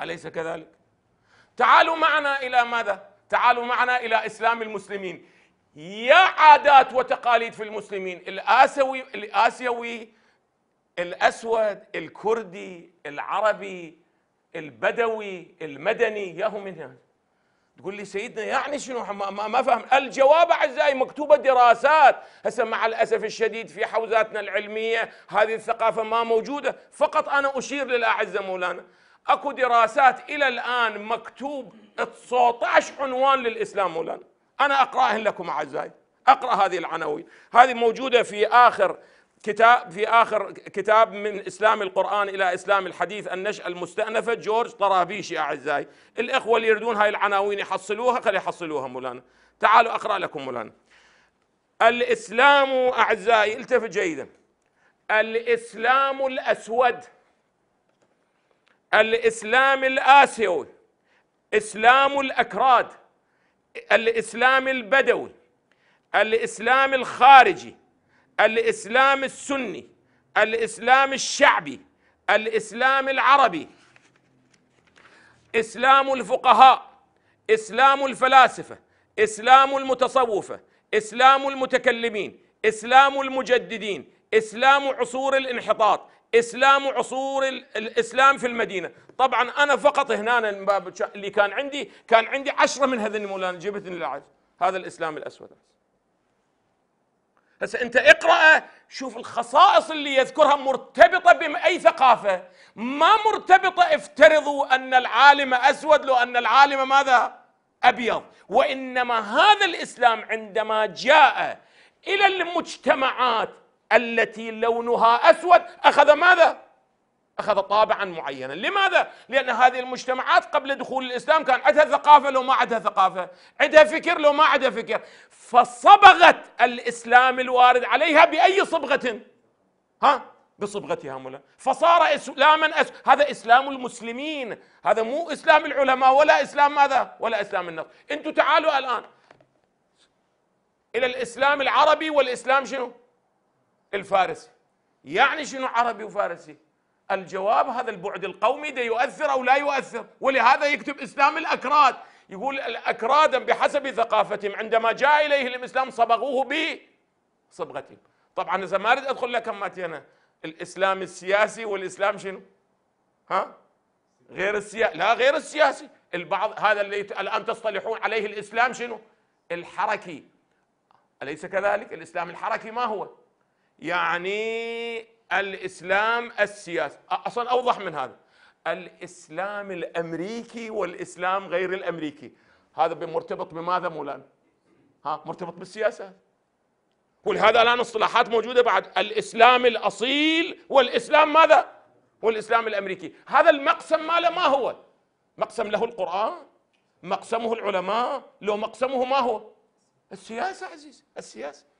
أليس كذلك؟ تعالوا معنا إلى ماذا؟ تعالوا معنا إلى إسلام المسلمين يا عادات وتقاليد في المسلمين الآسيوي الآسيوي الأسود الكردي العربي البدوي المدني يا من منها تقول لي سيدنا يعني شنو ما, ما فهم الجواب اعزائي مكتوبه دراسات هسه مع الاسف الشديد في حوزاتنا العلميه هذه الثقافه ما موجوده فقط انا اشير للاعزه مولانا اكو دراسات الى الان مكتوب 19 عنوان للاسلام مولانا انا اقراهن لكم اعزائي اقرا هذه العناوين هذه موجوده في اخر كتاب في اخر كتاب من اسلام القران الى اسلام الحديث النشأه المستأنفه جورج طرابيشي اعزائي الاخوه اللي يريدون هاي العناوين يحصلوها خلي يحصلوها مولانا تعالوا اقرا لكم مولانا الاسلام اعزائي التفت جيدا الاسلام الاسود الاسلام الاسيوي اسلام الاكراد الاسلام البدوي الاسلام الخارجي الاسلام السني الاسلام الشعبي الاسلام العربي اسلام الفقهاء اسلام الفلاسفه اسلام المتصوفه اسلام المتكلمين اسلام المجددين اسلام عصور الانحطاط اسلام عصور الاسلام في المدينه طبعا انا فقط هنا اللي كان عندي كان عندي عشرة من هذين مولانا جبتني للعجز هذا الاسلام الاسود هسه انت اقرا شوف الخصائص اللي يذكرها مرتبطه باي ثقافه ما مرتبطه افترضوا ان العالم اسود لو ان العالم ماذا ابيض وانما هذا الاسلام عندما جاء الى المجتمعات التي لونها اسود اخذ ماذا؟ اخذ طابعا معينا، لماذا؟ لان هذه المجتمعات قبل دخول الاسلام كان عندها ثقافه لو ما عندها ثقافه، عندها فكر لو ما عندها فكر، فصبغت الاسلام الوارد عليها باي صبغه؟ ها؟ بصبغتها مولا فصار إسلاما أس... هذا إسلام المسلمين هذا مو إسلام العلماء ولا إسلام ماذا ولا إسلام النص أنتم تعالوا الآن إلى الإسلام العربي والإسلام شنو الفارسي يعني شنو عربي وفارسي الجواب هذا البعد القومي ده يؤثر أو لا يؤثر ولهذا يكتب إسلام الأكراد يقول الأكراد بحسب ثقافتهم عندما جاء إليهم الإسلام صبغوه بصبغتهم طبعا إذا ما أريد أدخل لك ماتي أنا الإسلام السياسي والإسلام شنو ها غير السياسي لا غير السياسي البعض هذا اللي الآن تصطلحون عليه الإسلام شنو الحركي أليس كذلك الإسلام الحركي ما هو يعني الاسلام السياسي اصلا اوضح من هذا الاسلام الامريكي والاسلام غير الامريكي هذا مرتبط بماذا مولانا ها مرتبط بالسياسه ولهذا الان اصطلاحات موجوده بعد الاسلام الاصيل والاسلام ماذا والاسلام الامريكي هذا المقسم ما له ما هو مقسم له القران مقسمه العلماء لو مقسمه ما هو السياسه عزيز السياسه